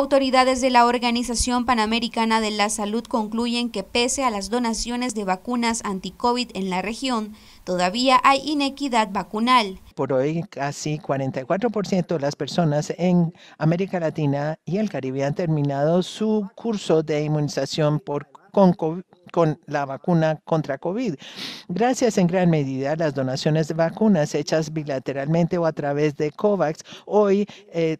Autoridades de la Organización Panamericana de la Salud concluyen que pese a las donaciones de vacunas anti-COVID en la región, todavía hay inequidad vacunal. Por hoy, casi 44% de las personas en América Latina y el Caribe han terminado su curso de inmunización por con, la vacuna contra COVID. Gracias en gran medida a las donaciones de vacunas hechas bilateralmente o a través de COVAX, hoy eh,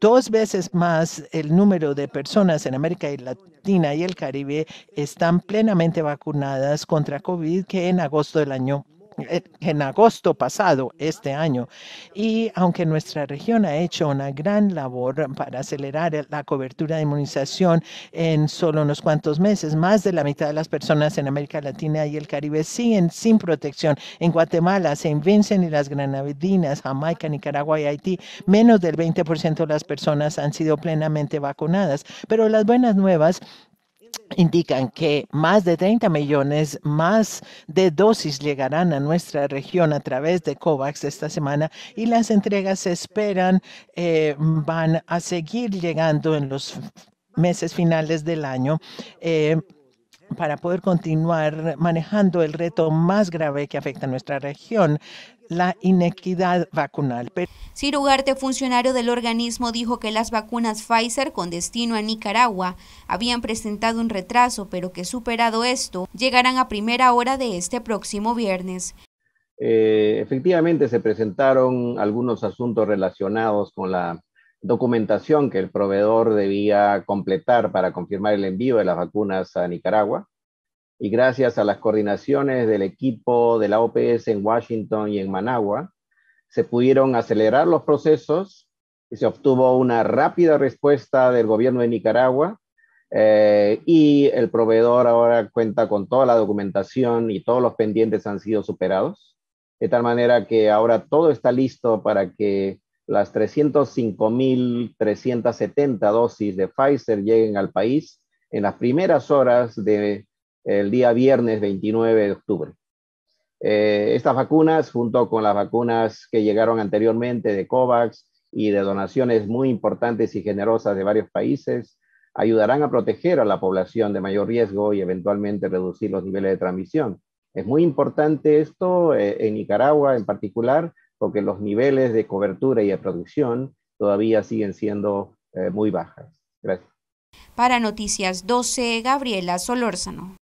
dos veces más el número de personas en América Latina y el Caribe están plenamente vacunadas contra COVID que en agosto del año eh, en agosto pasado, este año. Y aunque nuestra región ha hecho una gran labor para acelerar la cobertura de inmunización en solo unos cuantos meses, más de la mitad de las personas en América Latina y el Caribe siguen sin protección. En Guatemala, Saint Vincent y las Granadinas, Jamaica, Nicaragua y Haití, menos del 20% de las personas han sido plenamente vacunadas. Pero las buenas nuevas indican que más de 30 millones más de dosis llegarán a nuestra región a través de COVAX esta semana y las entregas se esperan eh, van a seguir llegando en los meses finales del año. Eh, para poder continuar manejando el reto más grave que afecta a nuestra región, la inequidad vacunal. Ciro Ugarte, funcionario del organismo, dijo que las vacunas Pfizer con destino a Nicaragua habían presentado un retraso, pero que superado esto, llegarán a primera hora de este próximo viernes. Eh, efectivamente, se presentaron algunos asuntos relacionados con la documentación que el proveedor debía completar para confirmar el envío de las vacunas a Nicaragua. Y gracias a las coordinaciones del equipo de la OPS en Washington y en Managua, se pudieron acelerar los procesos y se obtuvo una rápida respuesta del gobierno de Nicaragua eh, y el proveedor ahora cuenta con toda la documentación y todos los pendientes han sido superados, de tal manera que ahora todo está listo para que las 305.370 dosis de Pfizer lleguen al país en las primeras horas del día viernes 29 de octubre. Eh, estas vacunas, junto con las vacunas que llegaron anteriormente de COVAX y de donaciones muy importantes y generosas de varios países, ayudarán a proteger a la población de mayor riesgo y eventualmente reducir los niveles de transmisión. Es muy importante esto eh, en Nicaragua en particular, porque los niveles de cobertura y de producción todavía siguen siendo eh, muy bajas. Gracias. Para Noticias 12, Gabriela Solórzano.